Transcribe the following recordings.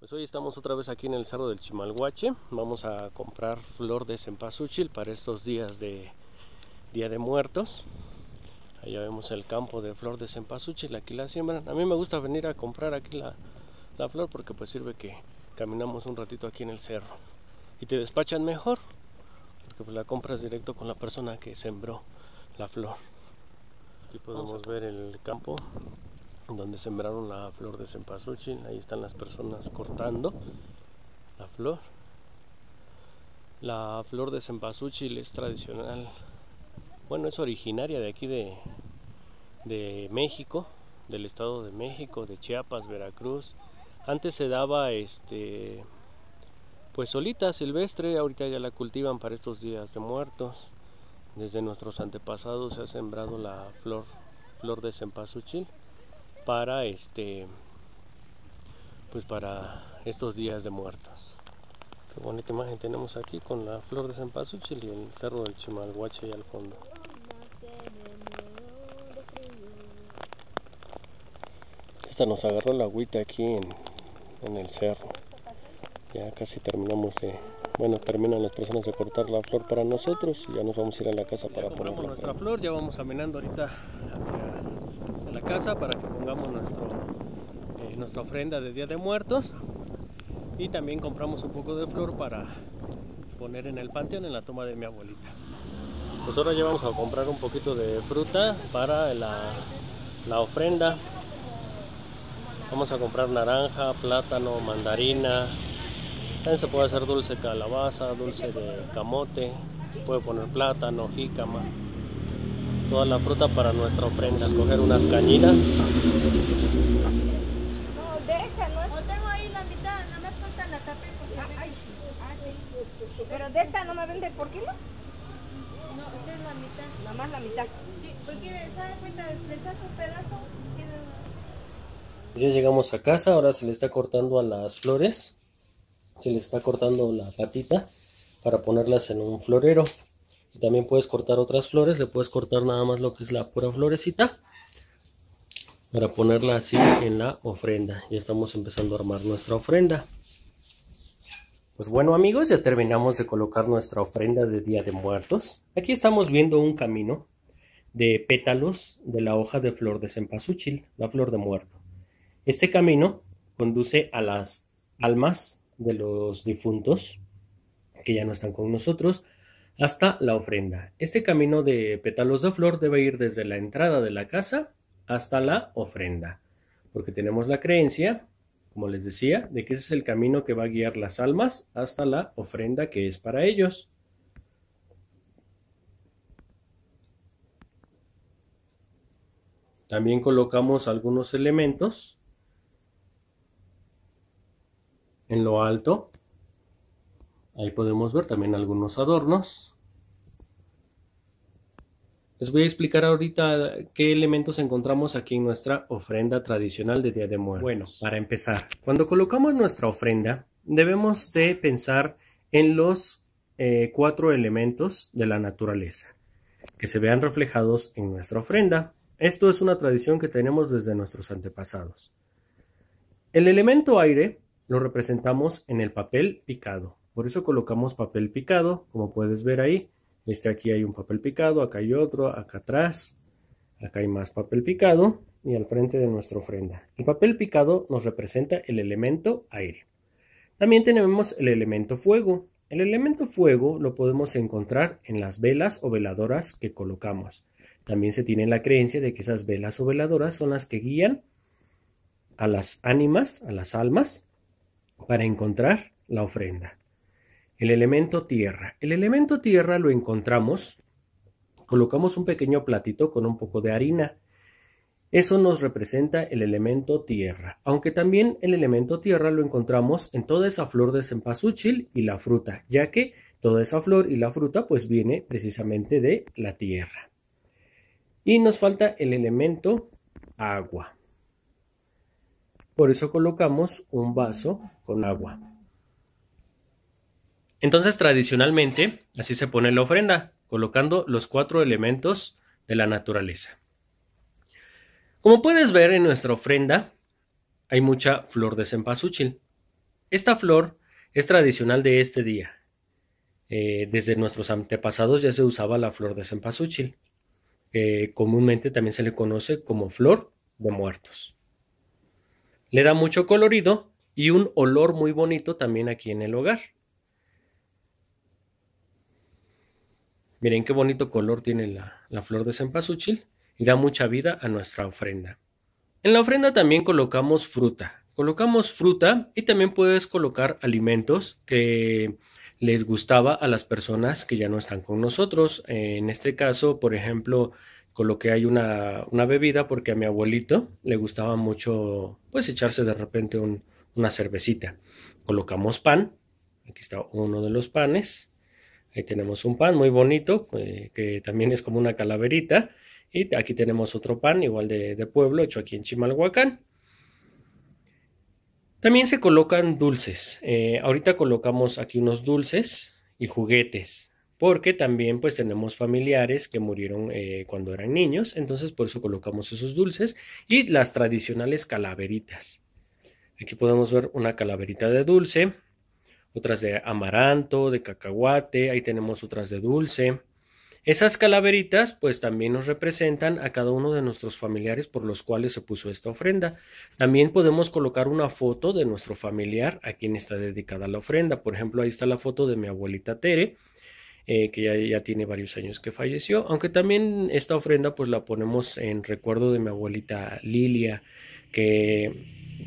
Pues hoy estamos otra vez aquí en el Cerro del Chimalhuache. Vamos a comprar flor de cempasúchil para estos días de Día de Muertos. Allá vemos el campo de flor de cempasúchil, aquí la siembran. A mí me gusta venir a comprar aquí la, la flor porque pues sirve que caminamos un ratito aquí en el cerro. Y te despachan mejor porque pues la compras directo con la persona que sembró la flor. Aquí podemos ver el campo donde sembraron la flor de cempasúchil. Ahí están las personas cortando la flor. La flor de cempasúchil es tradicional, bueno, es originaria de aquí de, de México, del Estado de México, de Chiapas, Veracruz. Antes se daba este pues solita silvestre, ahorita ya la cultivan para estos días de muertos. Desde nuestros antepasados se ha sembrado la flor flor de cempasúchil para este pues para estos días de muertos qué bonita imagen tenemos aquí con la flor de cempasúchil y el cerro del Chimalhuache ahí al fondo esta nos agarró la agüita aquí en, en el cerro ya casi terminamos de bueno terminan las personas de cortar la flor para nosotros y ya nos vamos a ir a la casa para ya compramos nuestra flor ya vamos caminando ahorita hacia la casa para que pongamos eh, nuestra ofrenda de Día de Muertos y también compramos un poco de flor para poner en el panteón en la toma de mi abuelita. Pues ahora ya vamos a comprar un poquito de fruta para la, la ofrenda. Vamos a comprar naranja, plátano, mandarina. También se puede hacer dulce calabaza, dulce de camote. Se puede poner plátano, jícama toda la fruta para nuestra ofrenda. Coger unas cañitas No, de esta no es... O tengo ahí la mitad, no me falta la tapa porque... Ah, ay, ah, sí. Pero de esta no me vende, ¿por qué no? No, esa es la mitad. Nada más la mitad. Sí, porque se cuenta, le saco un pedazo ya llegamos a casa, ahora se le está cortando a las flores, se le está cortando la patita para ponerlas en un florero y también puedes cortar otras flores le puedes cortar nada más lo que es la pura florecita para ponerla así en la ofrenda ya estamos empezando a armar nuestra ofrenda pues bueno amigos ya terminamos de colocar nuestra ofrenda de día de muertos aquí estamos viendo un camino de pétalos de la hoja de flor de cempasúchil la flor de muerto este camino conduce a las almas de los difuntos que ya no están con nosotros hasta la ofrenda. Este camino de pétalos de flor debe ir desde la entrada de la casa hasta la ofrenda, porque tenemos la creencia, como les decía, de que ese es el camino que va a guiar las almas hasta la ofrenda que es para ellos. También colocamos algunos elementos en lo alto. Ahí podemos ver también algunos adornos. Les voy a explicar ahorita qué elementos encontramos aquí en nuestra ofrenda tradicional de Día de Muertos. Bueno, para empezar, cuando colocamos nuestra ofrenda, debemos de pensar en los eh, cuatro elementos de la naturaleza que se vean reflejados en nuestra ofrenda. Esto es una tradición que tenemos desde nuestros antepasados. El elemento aire lo representamos en el papel picado. Por eso colocamos papel picado, como puedes ver ahí, este aquí hay un papel picado, acá hay otro, acá atrás, acá hay más papel picado y al frente de nuestra ofrenda. El papel picado nos representa el elemento aire. También tenemos el elemento fuego. El elemento fuego lo podemos encontrar en las velas o veladoras que colocamos. También se tiene la creencia de que esas velas o veladoras son las que guían a las ánimas, a las almas, para encontrar la ofrenda. El elemento tierra. El elemento tierra lo encontramos, colocamos un pequeño platito con un poco de harina. Eso nos representa el elemento tierra, aunque también el elemento tierra lo encontramos en toda esa flor de cempasúchil y la fruta, ya que toda esa flor y la fruta pues viene precisamente de la tierra. Y nos falta el elemento agua. Por eso colocamos un vaso con agua. Entonces, tradicionalmente, así se pone la ofrenda, colocando los cuatro elementos de la naturaleza. Como puedes ver en nuestra ofrenda, hay mucha flor de cempasúchil. Esta flor es tradicional de este día. Eh, desde nuestros antepasados ya se usaba la flor de cempasúchil, que comúnmente también se le conoce como flor de muertos. Le da mucho colorido y un olor muy bonito también aquí en el hogar. Miren qué bonito color tiene la, flor de cempasúchil y da mucha vida a nuestra ofrenda. En la ofrenda también colocamos fruta. Colocamos fruta y también puedes colocar alimentos que les gustaba a las personas que ya no están con nosotros. En este caso, por ejemplo, coloqué hay una, bebida porque a mi abuelito le gustaba mucho pues echarse de repente una cervecita. Colocamos pan. Aquí está uno de los panes. Ahí tenemos un pan muy bonito, eh, que también es como una calaverita. Y aquí tenemos otro pan, igual de, pueblo, hecho aquí en Chimalhuacán. También se colocan dulces. Eh, ahorita colocamos aquí unos dulces y juguetes, porque también pues tenemos familiares que murieron eh, cuando eran niños, entonces por eso colocamos esos dulces y las tradicionales calaveritas. Aquí podemos ver una calaverita de dulce, otras de amaranto, de cacahuate, ahí tenemos otras de dulce. Esas calaveritas pues también nos representan a cada uno de nuestros familiares por los cuales se puso esta ofrenda. También podemos colocar una foto de nuestro familiar a quien está dedicada la ofrenda. Por ejemplo, ahí está la foto de mi abuelita Tere, eh, que ya, tiene varios años que falleció. Aunque también esta ofrenda pues la ponemos en recuerdo de mi abuelita Lilia, que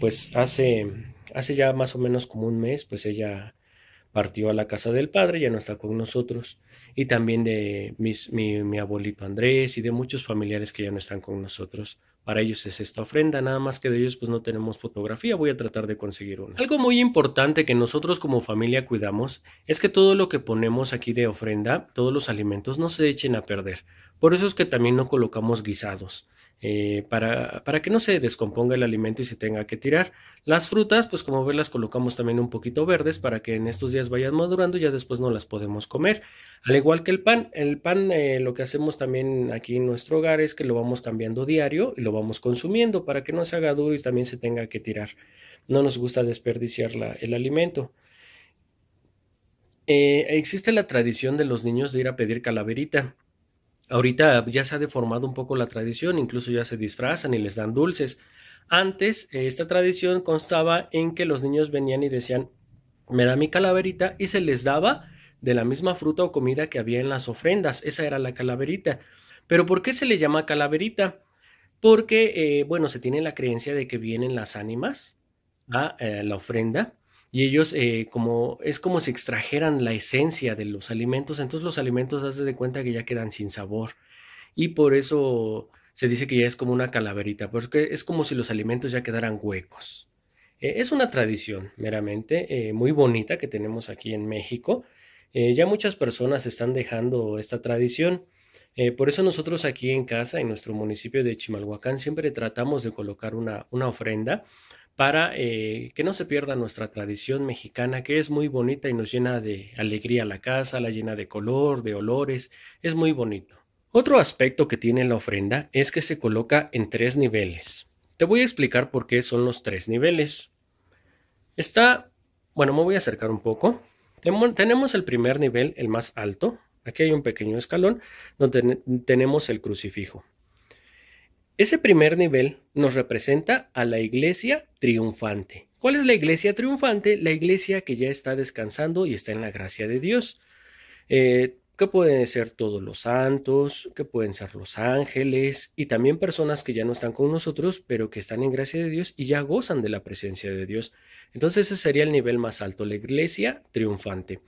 pues hace hace ya más o menos como un mes, pues ella partió a la casa del padre, ya no está con nosotros, y también de mis, mi, mi, abuelito Andrés y de muchos familiares que ya no están con nosotros. Para ellos es esta ofrenda, nada más que de ellos pues no tenemos fotografía, voy a tratar de conseguir una. Algo muy importante que nosotros como familia cuidamos es que todo lo que ponemos aquí de ofrenda, todos los alimentos no se echen a perder. Por eso es que también no colocamos guisados. Eh, para, que no se descomponga el alimento y se tenga que tirar. Las frutas, pues como ven, las colocamos también un poquito verdes para que en estos días vayan madurando y ya después no las podemos comer. Al igual que el pan, el pan eh, lo que hacemos también aquí en nuestro hogar es que lo vamos cambiando diario y lo vamos consumiendo para que no se haga duro y también se tenga que tirar. No nos gusta desperdiciar el alimento. Eh, existe la tradición de los niños de ir a pedir calaverita. Ahorita ya se ha deformado un poco la tradición, incluso ya se disfrazan y les dan dulces. Antes, eh, esta tradición constaba en que los niños venían y decían, me da mi calaverita y se les daba de la misma fruta o comida que había en las ofrendas. Esa era la calaverita. Pero ¿por qué se le llama calaverita? Porque, eh, bueno, se tiene la creencia de que vienen las ánimas a eh, la ofrenda y ellos eh, como es como si extrajeran la esencia de los alimentos, entonces los alimentos haces de cuenta que ya quedan sin sabor y por eso se dice que ya es como una calaverita, porque es como si los alimentos ya quedaran huecos. Eh, es una tradición meramente eh, muy bonita que tenemos aquí en México. ya muchas personas están dejando esta tradición. por eso nosotros aquí en casa, en nuestro municipio de Chimalhuacán, siempre tratamos de colocar una, una ofrenda para eh, que no se pierda nuestra tradición mexicana, que es muy bonita y nos llena de alegría la casa, la llena de color, de olores, es muy bonito. Otro aspecto que tiene la ofrenda es que se coloca en tres niveles. Te voy a explicar por qué son los tres niveles. Está, bueno, me voy a acercar un poco. Tenemos el primer nivel, el más alto. Aquí hay un pequeño escalón donde tenemos el crucifijo. Ese primer nivel nos representa a la iglesia triunfante. ¿Cuál es la iglesia triunfante? La iglesia que ya está descansando y está en la gracia de Dios. Eh, que pueden ser todos los santos, que pueden ser los ángeles y también personas que ya no están con nosotros, pero que están en gracia de Dios y ya gozan de la presencia de Dios. Entonces ese sería el nivel más alto, la iglesia triunfante.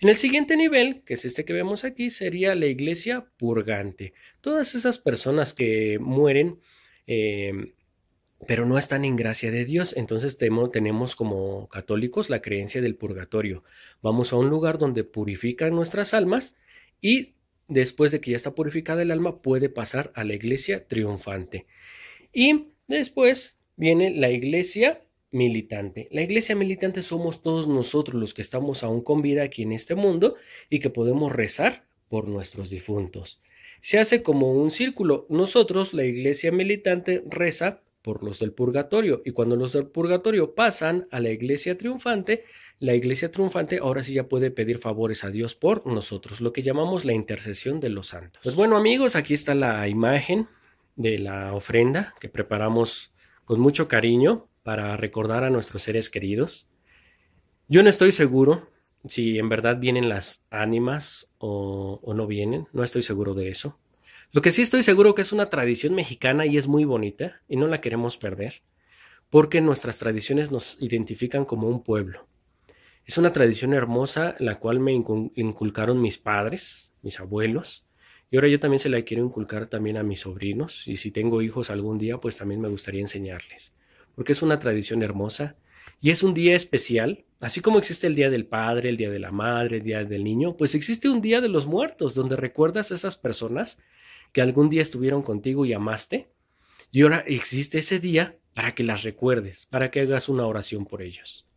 En el siguiente nivel, que es este que vemos aquí, sería la iglesia purgante. Todas esas personas que mueren, eh, pero no están en gracia de Dios. Entonces tenemos como católicos la creencia del purgatorio. Vamos a un lugar donde purifican nuestras almas y después de que ya está purificada el alma puede pasar a la iglesia triunfante. Y después viene la iglesia militante. La iglesia militante somos todos nosotros los que estamos aún con vida aquí en este mundo y que podemos rezar por nuestros difuntos. Se hace como un círculo. Nosotros, la iglesia militante, reza por los del purgatorio y cuando los del purgatorio pasan a la iglesia triunfante, la iglesia triunfante ahora sí ya puede pedir favores a Dios por nosotros, lo que llamamos la intercesión de los santos. Pues bueno amigos, aquí está la imagen de la ofrenda que preparamos con mucho cariño para recordar a nuestros seres queridos. Yo no estoy seguro si en verdad vienen las ánimas o, no vienen, no estoy seguro de eso. Lo que sí estoy seguro que es una tradición mexicana y es muy bonita y no la queremos perder, porque nuestras tradiciones nos identifican como un pueblo. Es una tradición hermosa la cual me inculcaron mis padres, mis abuelos, y ahora yo también se la quiero inculcar también a mis sobrinos, y si tengo hijos algún día, pues también me gustaría enseñarles, porque es una tradición hermosa y es un día especial, así como existe el Día del Padre, el Día de la Madre, el Día del Niño, pues existe un Día de los Muertos, donde recuerdas a esas personas que algún día estuvieron contigo y amaste, y ahora existe ese día para que las recuerdes, para que hagas una oración por ellos.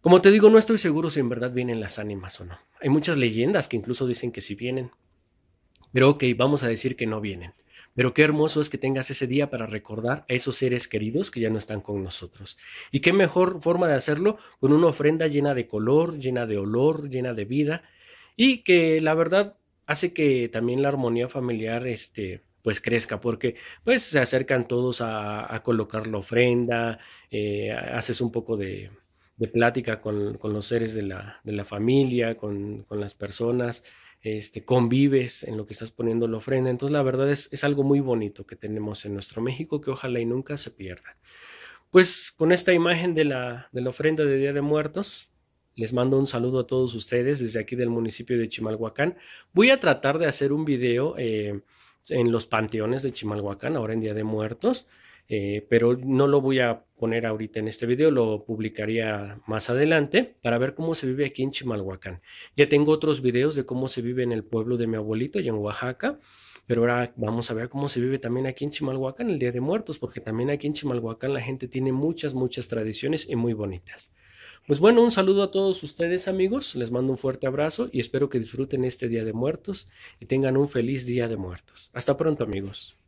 Como te digo, no estoy seguro si en verdad vienen las ánimas o no. Hay muchas leyendas que incluso dicen que sí vienen. Pero ok, vamos a decir que no vienen. Pero qué hermoso es que tengas ese día para recordar a esos seres queridos que ya no están con nosotros. Y qué mejor forma de hacerlo con una ofrenda llena de color, llena de olor, llena de vida y que la verdad hace que también la armonía familiar este pues crezca porque pues se acercan todos a, colocar la ofrenda, eh, haces un poco de, de plática con, los seres de la, familia, con, las personas, este, convives en lo que estás poniendo la ofrenda. Entonces la verdad es, es algo muy bonito que tenemos en nuestro México que ojalá y nunca se pierda. Pues con esta imagen de la, de la ofrenda de Día de Muertos, les mando un saludo a todos ustedes desde aquí del municipio de Chimalhuacán. Voy a tratar de hacer un video eh, en los panteones de Chimalhuacán, ahora en Día de Muertos. Eh, pero no lo voy a poner ahorita en este video, lo publicaría más adelante para ver cómo se vive aquí en Chimalhuacán. Ya tengo otros videos de cómo se vive en el pueblo de mi abuelito y en Oaxaca, pero ahora vamos a ver cómo se vive también aquí en Chimalhuacán el Día de Muertos, porque también aquí en Chimalhuacán la gente tiene muchas, muchas tradiciones y muy bonitas. Pues bueno, un saludo a todos ustedes amigos, les mando un fuerte abrazo y espero que disfruten este Día de Muertos y tengan un feliz Día de Muertos. Hasta pronto amigos.